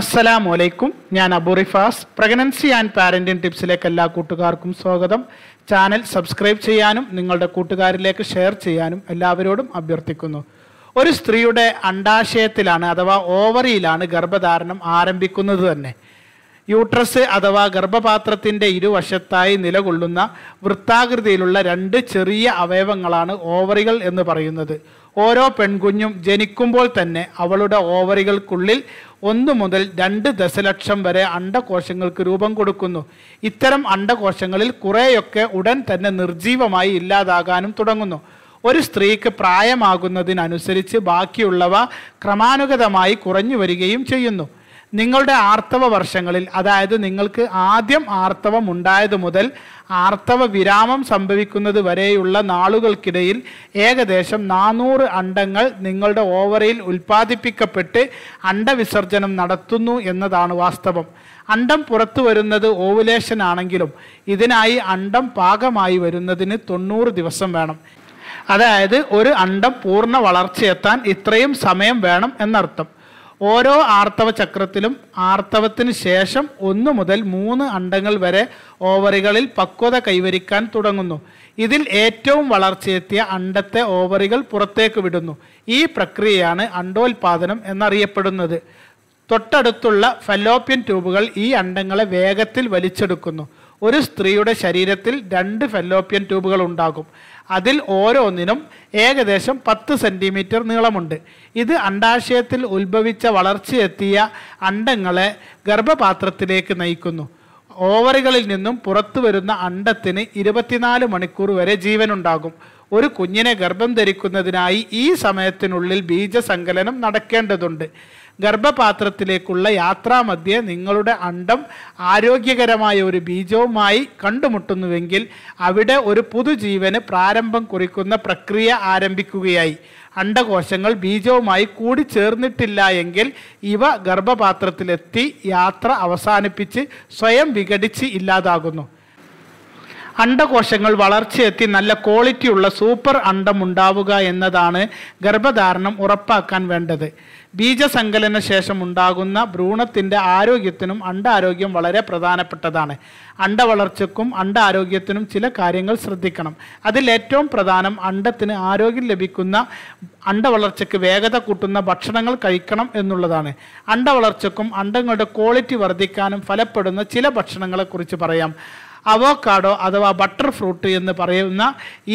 അസ്സലാം വലൈക്കും ഞാൻ അബുറിഫാസ് പ്രഗ്നൻസി ആൻഡ് പാരൻറ്റിങ് ടിപ്സിലേക്ക് എല്ലാ കൂട്ടുകാർക്കും സ്വാഗതം ചാനൽ സബ്സ്ക്രൈബ് ചെയ്യാനും നിങ്ങളുടെ കൂട്ടുകാരിലേക്ക് ഷെയർ ചെയ്യാനും എല്ലാവരോടും അഭ്യർത്ഥിക്കുന്നു ഒരു സ്ത്രീയുടെ അണ്ടാശയത്തിലാണ് അഥവാ ഓവറിയിലാണ് ഗർഭധാരണം ആരംഭിക്കുന്നത് തന്നെ യൂട്രസ് അഥവാ ഗർഭപാത്രത്തിൻ്റെ ഇരുവശത്തായി നിലകൊള്ളുന്ന വൃത്താകൃതിയിലുള്ള രണ്ട് ചെറിയ അവയവങ്ങളാണ് ഓവറികൾ എന്ന് പറയുന്നത് ഓരോ പെൺകുഞ്ഞും ജനിക്കുമ്പോൾ തന്നെ അവളുടെ ഓവറികൾക്കുള്ളിൽ ഒന്ന് മുതൽ രണ്ട് ദശലക്ഷം വരെ അണ്ടകോശങ്ങൾക്ക് രൂപം കൊടുക്കുന്നു ഇത്തരം അണ്ടകോശങ്ങളിൽ കുറേയൊക്കെ ഉടൻ തന്നെ നിർജീവമായി ഇല്ലാതാകാനും തുടങ്ങുന്നു ഒരു സ്ത്രീക്ക് പ്രായമാകുന്നതിനനുസരിച്ച് ബാക്കിയുള്ളവ ക്രമാനുഗതമായി കുറഞ്ഞു വരികയും ചെയ്യുന്നു നിങ്ങളുടെ ആർത്തവ വർഷങ്ങളിൽ അതായത് നിങ്ങൾക്ക് ആദ്യം ആർത്തവം ഉണ്ടായത് മുതൽ ആർത്തവ വിരാമം സംഭവിക്കുന്നത് വരെയുള്ള നാളുകൾക്കിടയിൽ ഏകദേശം നാനൂറ് അണ്ടങ്ങൾ നിങ്ങളുടെ ഓവറിയിൽ ഉൽപ്പാദിപ്പിക്കപ്പെട്ട് അണ്ടവിസർജനം നടത്തുന്നു എന്നതാണ് വാസ്തവം അണ്ടം പുറത്തു വരുന്നത് ഓവുലേഷൻ ആണെങ്കിലും ഇതിനായി അണ്ടം പാകമായി വരുന്നതിന് തൊണ്ണൂറ് ദിവസം വേണം അതായത് ഒരു അണ്ടം പൂർണ്ണ വളർച്ചയെത്താൻ ഇത്രയും സമയം വേണം എന്നർത്ഥം ഓരോ ആർത്തവ ചക്രത്തിലും ആർത്തവത്തിന് ശേഷം ഒന്ന് മുതൽ മൂന്ന് അണ്ടങ്ങൾ വരെ ഓവറികളിൽ പക്വത കൈവരിക്കാൻ തുടങ്ങുന്നു ഇതിൽ ഏറ്റവും വളർച്ചയെത്തിയ അണ്ടത്തെ ഓവറികൾ പുറത്തേക്ക് വിടുന്നു ഈ പ്രക്രിയയാണ് അണ്ടോൽപാദനം എന്നറിയപ്പെടുന്നത് തൊട്ടടുത്തുള്ള ഫലോപ്യൻ ട്യൂബുകൾ ഈ അണ്ടങ്ങളെ വേഗത്തിൽ വലിച്ചെടുക്കുന്നു ഒരു സ്ത്രീയുടെ ശരീരത്തിൽ രണ്ട് ഫെല്ലോപ്യൻ ട്യൂബുകൾ ഉണ്ടാകും അതിൽ ഓരോന്നിനും ഏകദേശം പത്ത് സെൻറ്റിമീറ്റർ നീളമുണ്ട് ഇത് അണ്ടാശയത്തിൽ ഉത്ഭവിച്ച വളർച്ചയെത്തിയ അണ്ടങ്ങളെ ഗർഭപാത്രത്തിലേക്ക് നയിക്കുന്നു ഓവറുകളിൽ നിന്നും പുറത്തു വരുന്ന അണ്ടത്തിന് ഇരുപത്തിനാല് മണിക്കൂർ വരെ ജീവനുണ്ടാകും ഒരു കുഞ്ഞിനെ ഗർഭം ധരിക്കുന്നതിനായി ഈ സമയത്തിനുള്ളിൽ ബീജസങ്കലനം നടക്കേണ്ടതുണ്ട് ഗർഭപാത്രത്തിലേക്കുള്ള യാത്രാമധ്യേ നിങ്ങളുടെ അണ്ടം ആരോഗ്യകരമായ ഒരു ബീജവുമായി കണ്ടുമുട്ടുന്നുവെങ്കിൽ അവിടെ ഒരു പുതുജീവന് പ്രാരംഭം കുറിക്കുന്ന പ്രക്രിയ ആരംഭിക്കുകയായി അണ്ടകോശങ്ങൾ ബീജവുമായി ചേർന്നിട്ടില്ല എങ്കിൽ ഇവ ഗർഭപാത്രത്തിലെത്തി യാത്ര അവസാനിപ്പിച്ച് സ്വയം വിഘടിച്ച് ഇല്ലാതാകുന്നു അണ്ടകോശങ്ങൾ വളർച്ചയെത്തി നല്ല ക്വാളിറ്റിയുള്ള സൂപ്പർ അണ്ടം ഉണ്ടാവുക എന്നതാണ് ഗർഭധാരണം ഉറപ്പാക്കാൻ വേണ്ടത് ബീജസങ്കലന ശേഷം ഉണ്ടാകുന്ന ഭ്രൂണത്തിൻ്റെ ആരോഗ്യത്തിനും അണ്ടാരോഗ്യം വളരെ പ്രധാനപ്പെട്ടതാണ് വളർച്ചയ്ക്കും അണ്ടാരോഗ്യത്തിനും ചില കാര്യങ്ങൾ ശ്രദ്ധിക്കണം അതിൽ ഏറ്റവും പ്രധാനം അണ്ടത്തിന് ആരോഗ്യം ലഭിക്കുന്ന വളർച്ചയ്ക്ക് വേഗത കൂട്ടുന്ന ഭക്ഷണങ്ങൾ കഴിക്കണം എന്നുള്ളതാണ് വളർച്ചയ്ക്കും അണ്ടങ്ങളുടെ ക്വാളിറ്റി വർദ്ധിക്കാനും ഫലപ്പെടുന്ന ചില ഭക്ഷണങ്ങളെക്കുറിച്ച് പറയാം അവോക്കാഡോ അഥവാ ബട്ടർ ഫ്രൂട്ട് എന്ന് പറയുന്ന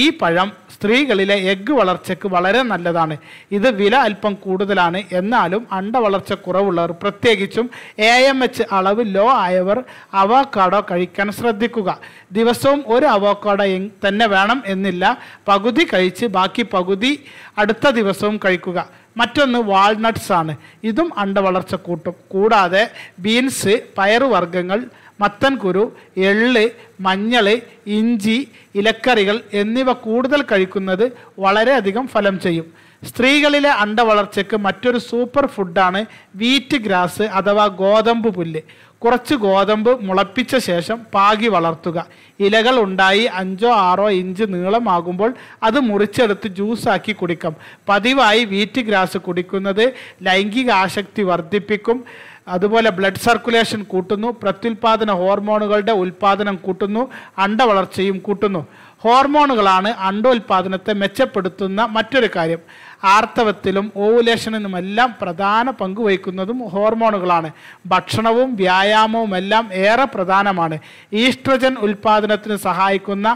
ഈ പഴം സ്ത്രീകളിലെ എഗ്ഗ് വളർച്ചയ്ക്ക് വളരെ നല്ലതാണ് ഇത് വില അല്പം കൂടുതലാണ് എന്നാലും അണ്ട വളർച്ച കുറവുള്ളവർ പ്രത്യേകിച്ചും എ എം എച്ച് അളവ് ലോ ആയവർ അവോക്കാഡോ കഴിക്കാൻ ശ്രദ്ധിക്കുക ദിവസവും ഒരു അവോക്കാഡോ തന്നെ വേണം എന്നില്ല പകുതി കഴിച്ച് ബാക്കി പകുതി അടുത്ത ദിവസവും കഴിക്കുക മറ്റൊന്ന് വാൾനട്ട്സ് ആണ് ഇതും അണ്ടവളർച്ച കൂട്ടും കൂടാതെ ബീൻസ് പയറുവർഗ്ഗങ്ങൾ മത്തൻകുരു എള്ള് മഞ്ഞൾ ഇഞ്ചി ഇലക്കറികൾ എന്നിവ കൂടുതൽ കഴിക്കുന്നത് വളരെയധികം ഫലം ചെയ്യും സ്ത്രീകളിലെ അണ്ടവളർച്ചയ്ക്ക് മറ്റൊരു സൂപ്പർ ഫുഡാണ് വീറ്റ് ഗ്രാസ് അഥവാ ഗോതമ്പ് പുല്ല് കുറച്ച് ഗോതമ്പ് മുളപ്പിച്ച ശേഷം പാകി വളർത്തുക ഇലകൾ ഉണ്ടായി അഞ്ചോ ആറോ ഇഞ്ച് നീളമാകുമ്പോൾ അത് മുറിച്ചെടുത്ത് ജ്യൂസാക്കി കുടിക്കാം പതിവായി വീറ്റ് ഗ്രാസ് കുടിക്കുന്നത് ലൈംഗിക ആശക്തി വർദ്ധിപ്പിക്കും അതുപോലെ ബ്ലഡ് സർക്കുലേഷൻ കൂട്ടുന്നു പ്രത്യുൽപാദന ഹോർമോണുകളുടെ ഉൽപാദനം കൂട്ടുന്നു അണ്ടവളർച്ചയും കൂട്ടുന്നു ഹോർമോണുകളാണ് അണ്ടോൽപാദനത്തെ മെച്ചപ്പെടുത്തുന്ന മറ്റൊരു കാര്യം ആർത്തവത്തിലും ഓവുലേഷനിലും എല്ലാം പ്രധാന പങ്ക് വഹിക്കുന്നതും ഹോർമോണുകളാണ് ഭക്ഷണവും വ്യായാമവും എല്ലാം ഏറെ പ്രധാനമാണ് ഈസ്ട്രജൻ ഉൽപ്പാദനത്തിന് സഹായിക്കുന്ന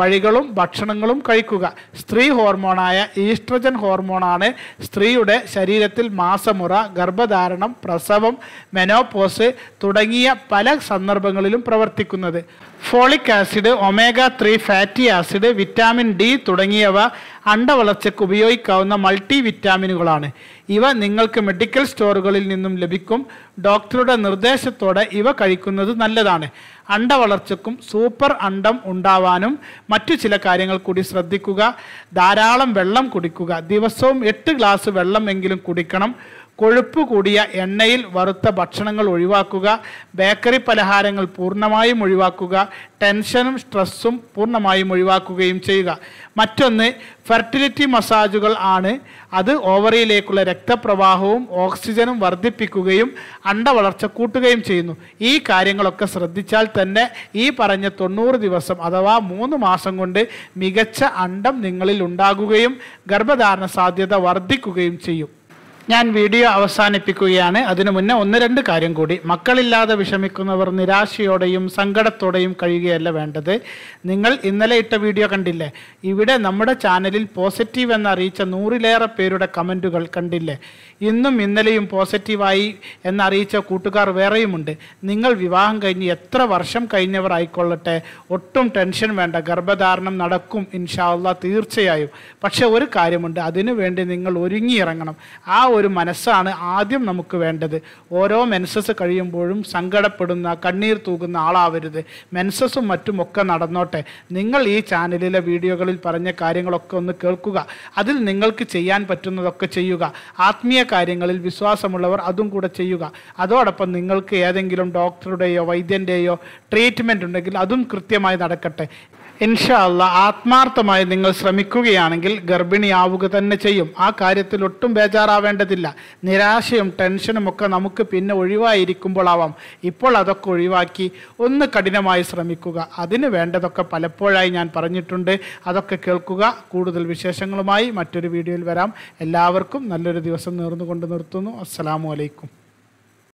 വഴികളും ഭക്ഷണങ്ങളും കഴിക്കുക സ്ത്രീ ഹോർമോണായ ഈസ്ട്രജൻ ഹോർമോണാണ് സ്ത്രീയുടെ ശരീരത്തിൽ മാസമുറ ഗർഭധാരണം പ്രസവം മെനോപോസ് തുടങ്ങിയ പല സന്ദർഭങ്ങളിലും പ്രവർത്തിക്കുന്നത് folic acid omega three fatty acid vitamin D തുടങ്ങിയവ അണ്ടവളർച്ചയ്ക്ക് ഉപയോഗിക്കാവുന്ന മൾട്ടി വിറ്റാമിനുകളാണ് ഇവ നിങ്ങൾക്ക് മെഡിക്കൽ സ്റ്റോറുകളിൽ നിന്നും ലഭിക്കും ഡോക്ടറുടെ നിർദ്ദേശത്തോടെ ഇവ കഴിക്കുന്നത് നല്ലതാണ് അണ്ടവളർച്ചയ്ക്കും സൂപ്പർ അണ്ടം ഉണ്ടാവാനും മറ്റു ചില കാര്യങ്ങൾ കൂടി ശ്രദ്ധിക്കുക ധാരാളം വെള്ളം കുടിക്കുക ദിവസവും എട്ട് ഗ്ലാസ് വെള്ളമെങ്കിലും കുടിക്കണം കൊഴുപ്പ് കൂടിയ എണ്ണയിൽ വറുത്ത ഭക്ഷണങ്ങൾ ഒഴിവാക്കുക ബേക്കറി പലഹാരങ്ങൾ പൂർണ്ണമായും ഒഴിവാക്കുക ടെൻഷനും സ്ട്രെസ്സും പൂർണ്ണമായും ഒഴിവാക്കുകയും ചെയ്യുക മറ്റൊന്ന് ഫെർട്ടിലിറ്റി മസാജുകൾ ആണ് അത് ഓവറിയിലേക്കുള്ള രക്തപ്രവാഹവും ഓക്സിജനും വർദ്ധിപ്പിക്കുകയും വളർച്ച കൂട്ടുകയും ചെയ്യുന്നു ഈ കാര്യങ്ങളൊക്കെ ശ്രദ്ധിച്ചാൽ തന്നെ ഈ പറഞ്ഞ തൊണ്ണൂറ് ദിവസം അഥവാ മൂന്ന് മാസം കൊണ്ട് മികച്ച അണ്ടം നിങ്ങളിൽ ഉണ്ടാകുകയും ഗർഭധാരണ സാധ്യത വർദ്ധിക്കുകയും ചെയ്യും ഞാൻ വീഡിയോ അവസാനിപ്പിക്കുകയാണ് അതിനു മുന്നേ ഒന്ന് രണ്ട് കാര്യം കൂടി മക്കളില്ലാതെ വിഷമിക്കുന്നവർ നിരാശയോടെയും സങ്കടത്തോടെയും കഴിയുകയല്ല വേണ്ടത് നിങ്ങൾ ഇന്നലെ ഇട്ട വീഡിയോ കണ്ടില്ലേ ഇവിടെ നമ്മുടെ ചാനലിൽ പോസിറ്റീവ് എന്നറിയിച്ച നൂറിലേറെ പേരുടെ കമൻറ്റുകൾ കണ്ടില്ലേ ഇന്നും ഇന്നലെയും പോസിറ്റീവായി എന്നറിയിച്ച കൂട്ടുകാർ വേറെയുമുണ്ട് നിങ്ങൾ വിവാഹം കഴിഞ്ഞ് എത്ര വർഷം കഴിഞ്ഞവർ ആയിക്കൊള്ളട്ടെ ഒട്ടും ടെൻഷൻ വേണ്ട ഗർഭധാരണം നടക്കും ഇൻഷാല്ല തീർച്ചയായും പക്ഷേ ഒരു കാര്യമുണ്ട് അതിനു വേണ്ടി നിങ്ങൾ ഒരുങ്ങിയിറങ്ങണം ആ ഒരു മനസ്സാണ് ആദ്യം നമുക്ക് വേണ്ടത് ഓരോ മെൻസസ് കഴിയുമ്പോഴും സങ്കടപ്പെടുന്ന കണ്ണീർ തൂകുന്ന ആളാവരുത് മെൻസസും മറ്റുമൊക്കെ നടന്നോട്ടെ നിങ്ങൾ ഈ ചാനലിലെ വീഡിയോകളിൽ പറഞ്ഞ കാര്യങ്ങളൊക്കെ ഒന്ന് കേൾക്കുക അതിൽ നിങ്ങൾക്ക് ചെയ്യാൻ പറ്റുന്നതൊക്കെ ചെയ്യുക ആത്മീയ കാര്യങ്ങളിൽ വിശ്വാസമുള്ളവർ അതും കൂടെ ചെയ്യുക അതോടൊപ്പം നിങ്ങൾക്ക് ഏതെങ്കിലും ഡോക്ടറുടെയോ വൈദ്യൻ്റെയോ ട്രീറ്റ്മെൻറ്റ് ഉണ്ടെങ്കിൽ അതും കൃത്യമായി നടക്കട്ടെ ഇൻഷാല്ല ആത്മാർത്ഥമായി നിങ്ങൾ ശ്രമിക്കുകയാണെങ്കിൽ ഗർഭിണിയാവുക തന്നെ ചെയ്യും ആ കാര്യത്തിൽ ഒട്ടും ബേജാറാവേണ്ടതില്ല നിരാശയും ടെൻഷനും ഒക്കെ നമുക്ക് പിന്നെ ആവാം ഇപ്പോൾ അതൊക്കെ ഒഴിവാക്കി ഒന്ന് കഠിനമായി ശ്രമിക്കുക അതിന് വേണ്ടതൊക്കെ പലപ്പോഴായി ഞാൻ പറഞ്ഞിട്ടുണ്ട് അതൊക്കെ കേൾക്കുക കൂടുതൽ വിശേഷങ്ങളുമായി മറ്റൊരു വീഡിയോയിൽ വരാം എല്ലാവർക്കും നല്ലൊരു ദിവസം നേർന്നുകൊണ്ട് നിർത്തുന്നു അസ്സാം വലൈക്കും